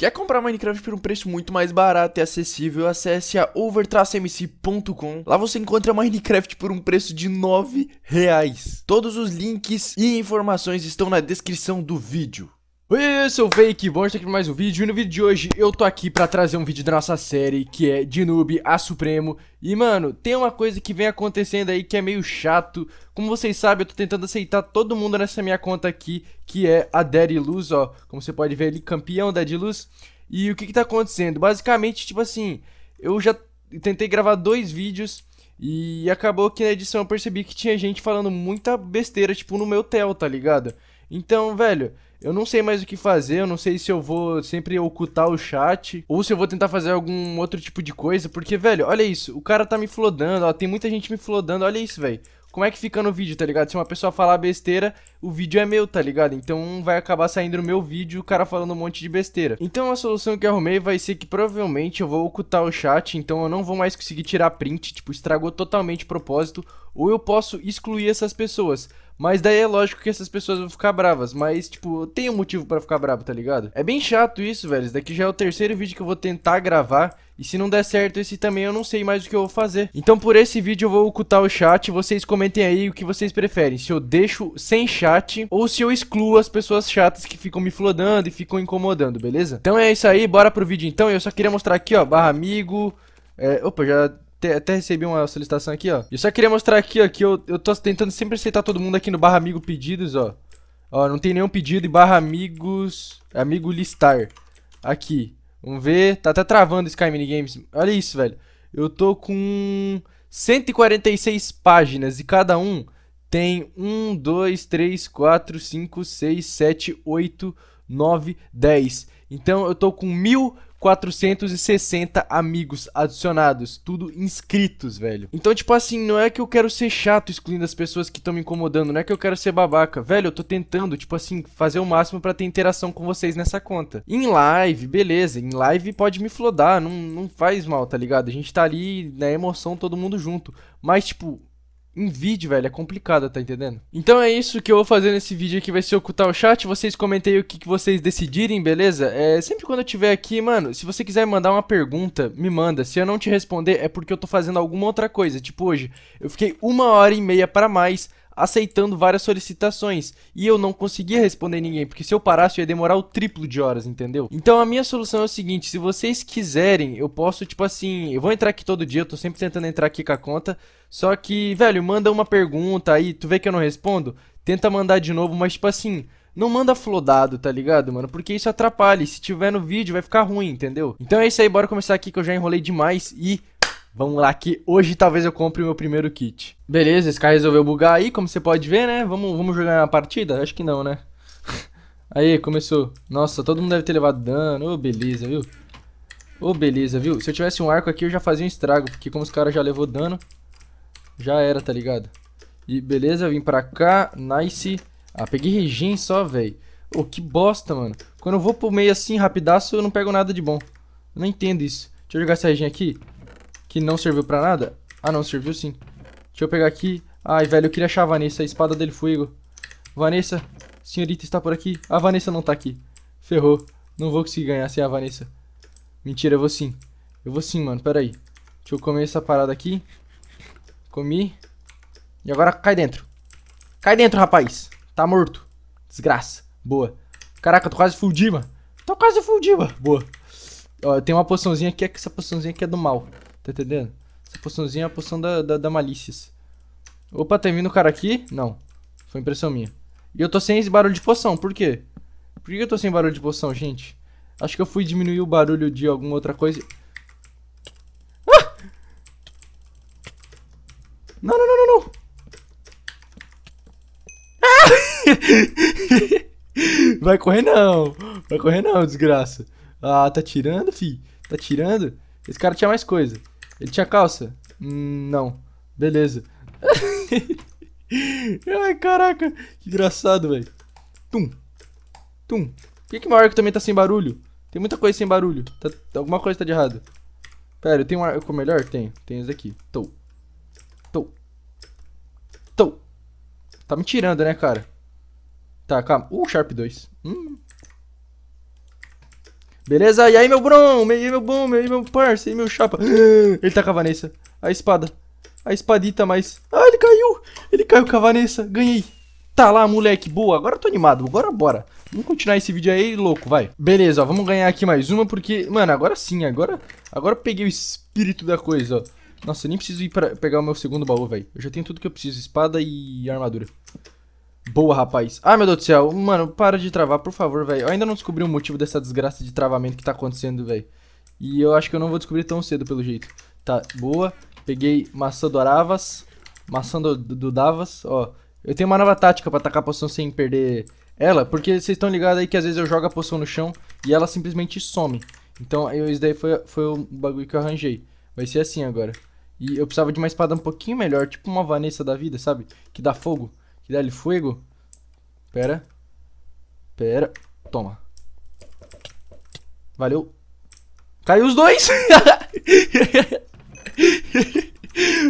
Quer comprar Minecraft por um preço muito mais barato e acessível? Acesse a overtracmc.com. Lá você encontra Minecraft por um preço de 9 reais. Todos os links e informações estão na descrição do vídeo. Oi, eu sou o Fake, bom estar aqui para mais um vídeo, e no vídeo de hoje eu tô aqui para trazer um vídeo da nossa série, que é de noob a supremo, e mano, tem uma coisa que vem acontecendo aí que é meio chato, como vocês sabem eu tô tentando aceitar todo mundo nessa minha conta aqui, que é a Luz, ó, como você pode ver ali, campeão da Luz, e o que que tá acontecendo? Basicamente, tipo assim, eu já tentei gravar dois vídeos, e acabou que na edição eu percebi que tinha gente falando muita besteira, tipo, no meu tel, tá ligado? Então, velho... Eu não sei mais o que fazer, eu não sei se eu vou sempre ocultar o chat ou se eu vou tentar fazer algum outro tipo de coisa, porque, velho, olha isso, o cara tá me flodando, ó, tem muita gente me flodando, olha isso, velho. Como é que fica no vídeo, tá ligado? Se uma pessoa falar besteira, o vídeo é meu, tá ligado? Então vai acabar saindo no meu vídeo o cara falando um monte de besteira. Então a solução que eu arrumei vai ser que provavelmente eu vou ocultar o chat, então eu não vou mais conseguir tirar print, tipo, estragou totalmente o propósito, ou eu posso excluir essas pessoas. Mas daí é lógico que essas pessoas vão ficar bravas, mas, tipo, tem um motivo para ficar bravo, tá ligado? É bem chato isso, velho. Isso daqui já é o terceiro vídeo que eu vou tentar gravar. E se não der certo esse também, eu não sei mais o que eu vou fazer. Então por esse vídeo eu vou ocultar o chat. Vocês comentem aí o que vocês preferem. Se eu deixo sem chat ou se eu excluo as pessoas chatas que ficam me flodando e ficam incomodando, beleza? Então é isso aí, bora pro vídeo então. Eu só queria mostrar aqui, ó, barra amigo. É, opa, já te, até recebi uma solicitação aqui, ó. Eu só queria mostrar aqui, ó, que eu, eu tô tentando sempre aceitar todo mundo aqui no barra amigo pedidos, ó. Ó, não tem nenhum pedido e barra amigos... Amigo listar. Aqui. Vamos ver. Tá até travando Sky Minigames. Olha isso, velho. Eu tô com 146 páginas e cada um tem 1, 2, 3, 4, 5, 6, 7, 8, 9, 10. Então eu tô com mil 460 amigos adicionados, tudo inscritos, velho. Então, tipo assim, não é que eu quero ser chato excluindo as pessoas que estão me incomodando, não é que eu quero ser babaca. Velho, eu tô tentando, tipo assim, fazer o máximo para ter interação com vocês nessa conta. Em live, beleza, em live pode me flodar, não, não faz mal, tá ligado? A gente tá ali na né, emoção todo mundo junto. Mas, tipo, em vídeo, velho, é complicado, tá entendendo? Então é isso que eu vou fazer nesse vídeo aqui, vai ser ocultar o chat, vocês comentem o que, que vocês decidirem, beleza? É, sempre quando eu tiver aqui, mano, se você quiser mandar uma pergunta, me manda, se eu não te responder é porque eu tô fazendo alguma outra coisa, tipo hoje, eu fiquei uma hora e meia para mais aceitando várias solicitações e eu não conseguia responder ninguém, porque se eu parasse eu ia demorar o triplo de horas, entendeu? Então a minha solução é o seguinte, se vocês quiserem, eu posso, tipo assim, eu vou entrar aqui todo dia, eu tô sempre tentando entrar aqui com a conta, só que, velho, manda uma pergunta aí, tu vê que eu não respondo, tenta mandar de novo, mas tipo assim, não manda flodado, tá ligado, mano? Porque isso atrapalha. E se tiver no vídeo, vai ficar ruim, entendeu? Então é isso aí, bora começar aqui que eu já enrolei demais e Vamos lá que hoje talvez eu compre o meu primeiro kit. Beleza, esse cara resolveu bugar aí, como você pode ver, né? Vamos, vamos jogar uma partida? Acho que não, né? aí, começou. Nossa, todo mundo deve ter levado dano. Ô, oh, beleza, viu? Ô, oh, beleza, viu? Se eu tivesse um arco aqui, eu já fazia um estrago. Porque como os caras já levou dano, já era, tá ligado? E beleza, vim pra cá. Nice. Ah, peguei regen só, velho. Ô, oh, que bosta, mano. Quando eu vou pro meio assim, rapidaço, eu não pego nada de bom. Eu não entendo isso. Deixa eu jogar essa regen aqui que não serviu pra nada. Ah, não, serviu sim. Deixa eu pegar aqui. Ai, velho, eu queria achar a Vanessa, a espada dele fuego. Vanessa, senhorita está por aqui. A Vanessa não tá aqui. Ferrou. Não vou conseguir ganhar sem a Vanessa. Mentira, eu vou sim. Eu vou sim, mano, aí. Deixa eu comer essa parada aqui. Comi. E agora cai dentro. Cai dentro, rapaz. Tá morto. Desgraça. Boa. Caraca, tô quase full Dima. Tô quase full Dima. Boa. Ó, tem uma poçãozinha aqui, é que essa poçãozinha aqui é do mal. Tá entendendo? Essa poçãozinha é a poção da, da, da malícias. Opa, tem tá vindo o cara aqui? Não. Foi impressão minha. E eu tô sem esse barulho de poção, por quê? Por que eu tô sem barulho de poção, gente? Acho que eu fui diminuir o barulho de alguma outra coisa. Ah! Não, não, não, não, não. Ah! Vai correr não. Vai correr não, desgraça. Ah, tá tirando, fi. Tá tirando. Esse cara tinha mais coisa. Ele tinha calça? Não. Beleza. Ai, caraca. Que engraçado, velho. Tum. Tum. Por que, que meu arco também tá sem barulho? Tem muita coisa sem barulho. Tá, alguma coisa tá de errado. Pera, eu tenho um arco melhor? Tenho. Tenho esse aqui. Tô. Tô. Tô. Tá me tirando, né, cara? Tá, calma. Uh, Sharp 2. Hum. Beleza? E aí, meu Bron, e aí, meu bom, e aí, meu parça, e aí, meu chapa. Ele tá com a Vanessa. A espada. A espadita mais. Ah, ele caiu. Ele caiu com a Vanessa. Ganhei. Tá lá, moleque. Boa. Agora eu tô animado. Agora bora. Vamos continuar esse vídeo aí, louco, vai. Beleza, ó. Vamos ganhar aqui mais uma, porque... Mano, agora sim. Agora, agora eu peguei o espírito da coisa, ó. Nossa, eu nem preciso ir pra pegar o meu segundo baú, velho. Eu já tenho tudo que eu preciso. Espada e armadura. Boa, rapaz. Ai, ah, meu Deus do céu. Mano, para de travar, por favor, velho. Eu ainda não descobri o motivo dessa desgraça de travamento que tá acontecendo, velho. E eu acho que eu não vou descobrir tão cedo, pelo jeito. Tá, boa. Peguei maçã do Aravas. Maçã do, do Davas, ó. Eu tenho uma nova tática pra atacar a poção sem perder ela. Porque vocês estão ligados aí que às vezes eu jogo a poção no chão e ela simplesmente some. Então, eu, isso daí foi, foi o bagulho que eu arranjei. Vai ser assim agora. E eu precisava de uma espada um pouquinho melhor, tipo uma Vanessa da vida, sabe? Que dá fogo. E dá-lhe fogo. Pera. Pera. Toma. Valeu. Caiu os dois!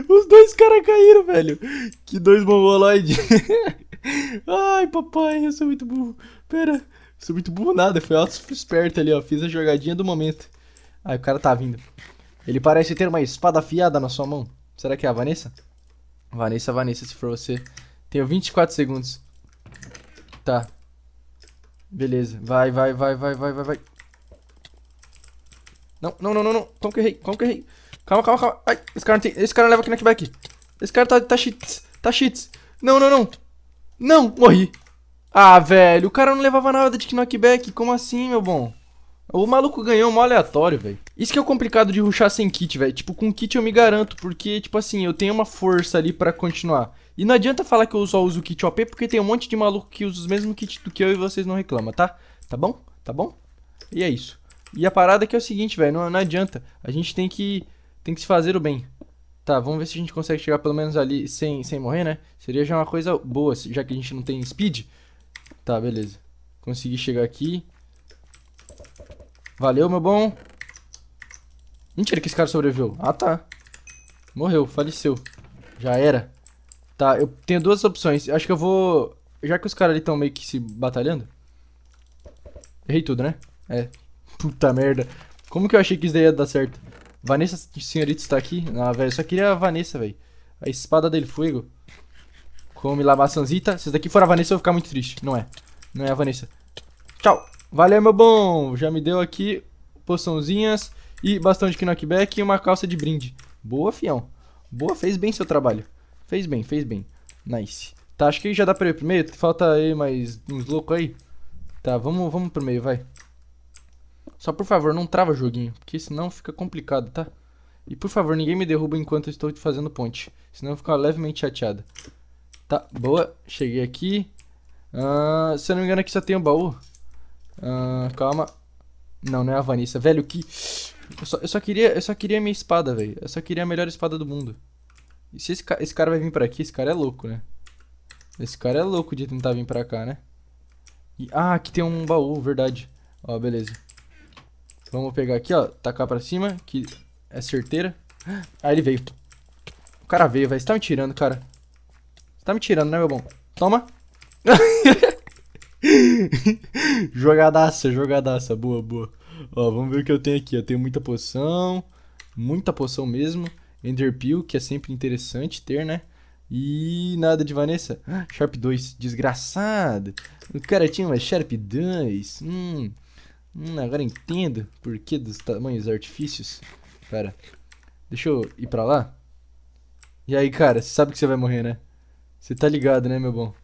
os dois caras caíram, velho. Que dois mongoloides. Ai, papai, eu sou muito burro. Pera. Sou muito burro nada, foi alto esperto ali, ó. Fiz a jogadinha do momento. Aí o cara tá vindo. Ele parece ter uma espada afiada na sua mão. Será que é a Vanessa? Vanessa, Vanessa, se for você, tenho 24 segundos. Tá. Beleza. Vai, vai, vai, vai, vai, vai, vai. Não, não, não, não, não. Como que errei? Como que errei? Calma, calma, calma. Ai, esse cara, tem... esse cara leva aqui na Esse cara tá, tá cheats. Tá cheats. Não, não, não. Não, morri. Ah, velho, o cara não levava nada de knockback. Como assim, meu bom? O maluco ganhou um aleatório, velho. Isso que é o complicado de ruxar sem kit, velho. Tipo, com kit eu me garanto, porque, tipo assim, eu tenho uma força ali pra continuar. E não adianta falar que eu só uso o kit OP, porque tem um monte de maluco que usa os mesmos kits do que eu e vocês não reclamam, tá? Tá bom? Tá bom? E é isso. E a parada aqui é o seguinte, velho, não, não adianta. A gente tem que, tem que se fazer o bem. Tá, vamos ver se a gente consegue chegar pelo menos ali sem, sem morrer, né? Seria já uma coisa boa, já que a gente não tem speed. Tá, beleza. Consegui chegar aqui. Valeu, meu bom. Mentira que esse cara sobreviveu. Ah, tá. Morreu, faleceu. Já era. Tá, eu tenho duas opções. Acho que eu vou... Já que os caras ali estão meio que se batalhando... Errei tudo, né? É. Puta merda. Como que eu achei que isso daí ia dar certo? Vanessa Senhorita está aqui? Ah, velho, só queria a Vanessa, velho. A espada dele, fogo. Come lá, maçãzita. Se isso daqui for a Vanessa, eu vou ficar muito triste. Não é. Não é a Vanessa. Tchau. Valeu, meu bom. Já me deu aqui poçãozinhas e bastão de knockback e uma calça de brinde. Boa, fião. Boa, fez bem seu trabalho. Fez bem, fez bem. Nice. Tá, acho que já dá pra ir pro meio. Falta aí mais uns loucos aí. Tá, vamos, vamos pro meio, vai. Só por favor, não trava joguinho, porque senão fica complicado, tá? E por favor, ninguém me derruba enquanto eu estou fazendo ponte. Senão eu fico levemente chateado. Tá, boa. Cheguei aqui. Uh, se eu não me engano, aqui só tem um baú. Uh, calma. Não, não é a Vanessa. Velho, que... Eu só, eu só, queria, eu só queria a minha espada, velho. Eu só queria a melhor espada do mundo. E se esse, ca esse cara vai vir pra aqui, esse cara é louco, né? Esse cara é louco de tentar vir pra cá, né? E, ah, aqui tem um baú, verdade. Ó, beleza. Vamos pegar aqui, ó. Tacar pra cima, que é certeira. Ah, ele veio. O cara veio, velho. Você tá me tirando, cara. Você tá me tirando, né, meu bom? Toma. jogadaça, jogadaça. Boa, boa. Ó, vamos ver o que eu tenho aqui. Eu tenho muita poção. Muita poção mesmo. Enderpeel, que é sempre interessante ter, né? E nada de Vanessa. Ah, Sharp 2, desgraçado. O cara tinha uma Sharp 2. Hum, hum agora entendo por que dos tamanhos artifícios. Cara, deixa eu ir pra lá. E aí, cara, você sabe que você vai morrer, né? Você tá ligado, né, meu bom?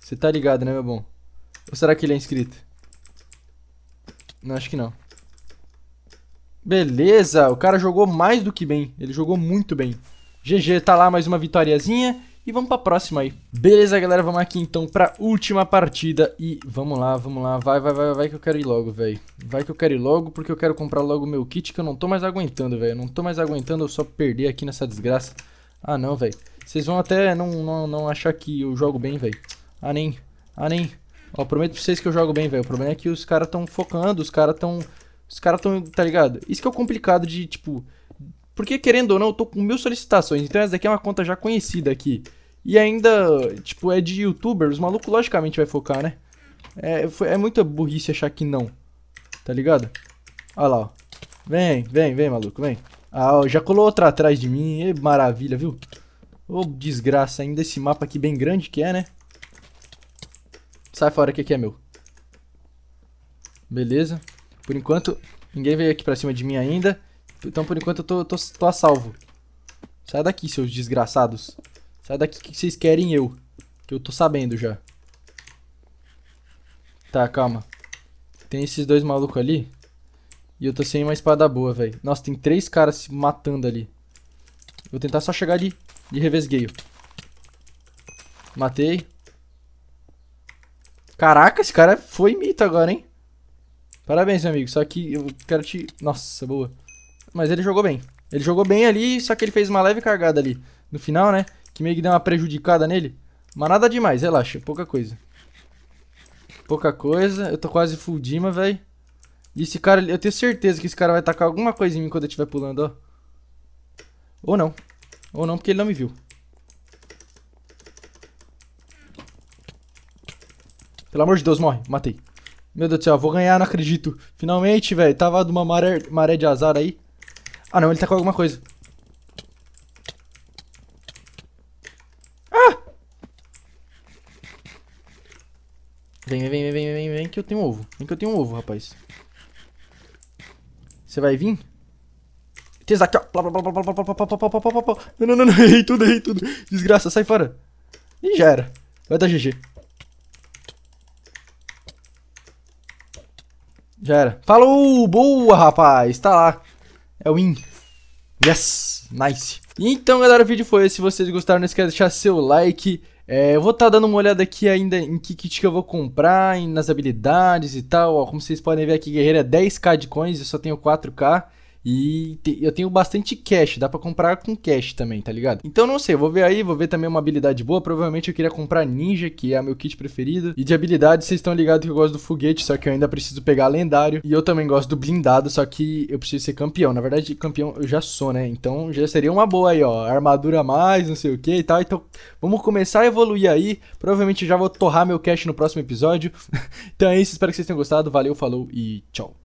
Você tá ligado, né, meu bom? Ou será que ele é inscrito? Não, acho que não. Beleza, o cara jogou mais do que bem. Ele jogou muito bem. GG, tá lá mais uma vitóriazinha. E vamos pra próxima aí. Beleza, galera, vamos aqui então pra última partida. E vamos lá, vamos lá. Vai, vai, vai, vai que eu quero ir logo, velho. Vai que eu quero ir logo, porque eu quero comprar logo o meu kit, que eu não tô mais aguentando, velho. Não tô mais aguentando eu só perder aqui nessa desgraça. Ah, não, velho. Vocês vão até não, não, não achar que eu jogo bem, velho. Ah, nem. Ah, nem. Ó, prometo pra vocês que eu jogo bem, velho. O problema é que os caras tão focando, os caras tão os caras tão, tá ligado? Isso que é o complicado de, tipo. Porque querendo ou não, eu tô com mil solicitações. Então essa daqui é uma conta já conhecida aqui. E ainda, tipo, é de youtuber. Os malucos logicamente vai focar, né? É, foi, é muita burrice achar que não. Tá ligado? Olha lá, ó. Vem, vem, vem, maluco, vem. Ah, ó, já colou outra atrás de mim. E maravilha, viu? Ô, oh, desgraça. Ainda esse mapa aqui bem grande que é, né? Sai fora que aqui é meu. Beleza. Por enquanto, ninguém veio aqui pra cima de mim ainda. Então, por enquanto, eu tô, tô, tô a salvo. Sai daqui, seus desgraçados. Sai daqui, o que vocês querem eu? Que eu tô sabendo já. Tá, calma. Tem esses dois malucos ali. E eu tô sem uma espada boa, velho. Nossa, tem três caras se matando ali. Vou tentar só chegar ali de revesgueio. Matei. Caraca, esse cara foi mito agora, hein? Parabéns, meu amigo. Só que eu quero te... Nossa, boa. Mas ele jogou bem. Ele jogou bem ali, só que ele fez uma leve cargada ali no final, né? Que meio que deu uma prejudicada nele. Mas nada demais, relaxa. Pouca coisa. Pouca coisa. Eu tô quase full Dima, velho. E esse cara... Eu tenho certeza que esse cara vai tacar alguma coisa em mim quando eu estiver pulando, ó. Ou não. Ou não, porque ele não me viu. Pelo amor de Deus, morre. Matei. Meu Deus do céu, vou ganhar, não acredito. Finalmente, velho. Tava de uma maré, maré de azar aí. Ah, não, ele tá com alguma coisa. Ah! Vem, vem, vem, vem, vem, vem, que eu tenho um ovo. Vem que eu tenho um ovo, rapaz. Você vai vir? Tens aqui, ó. Não, não, não, não. Errei tudo, errei tudo. Desgraça, sai fora. E já era. Vai dar GG. Já era. Falou! Boa, rapaz! Tá lá. É o win. Yes! Nice! Então, galera, o vídeo foi esse. Se vocês gostaram, não esquece de deixar seu like. É, eu vou estar tá dando uma olhada aqui ainda em que kit que eu vou comprar, nas habilidades e tal. Ó, como vocês podem ver aqui, guerreiro é 10k de coins, eu só tenho 4k. E te, eu tenho bastante cash, dá para comprar com cash também, tá ligado? Então não sei, vou ver aí, vou ver também uma habilidade boa. Provavelmente eu queria comprar ninja, que é meu kit preferido. E de habilidade, vocês estão ligados que eu gosto do foguete, só que eu ainda preciso pegar lendário. E eu também gosto do blindado, só que eu preciso ser campeão. Na verdade, campeão eu já sou, né? Então já seria uma boa aí, ó. Armadura mais, não sei o que e tal. Então vamos começar a evoluir aí. Provavelmente já vou torrar meu cash no próximo episódio. então é isso, espero que vocês tenham gostado. Valeu, falou e tchau.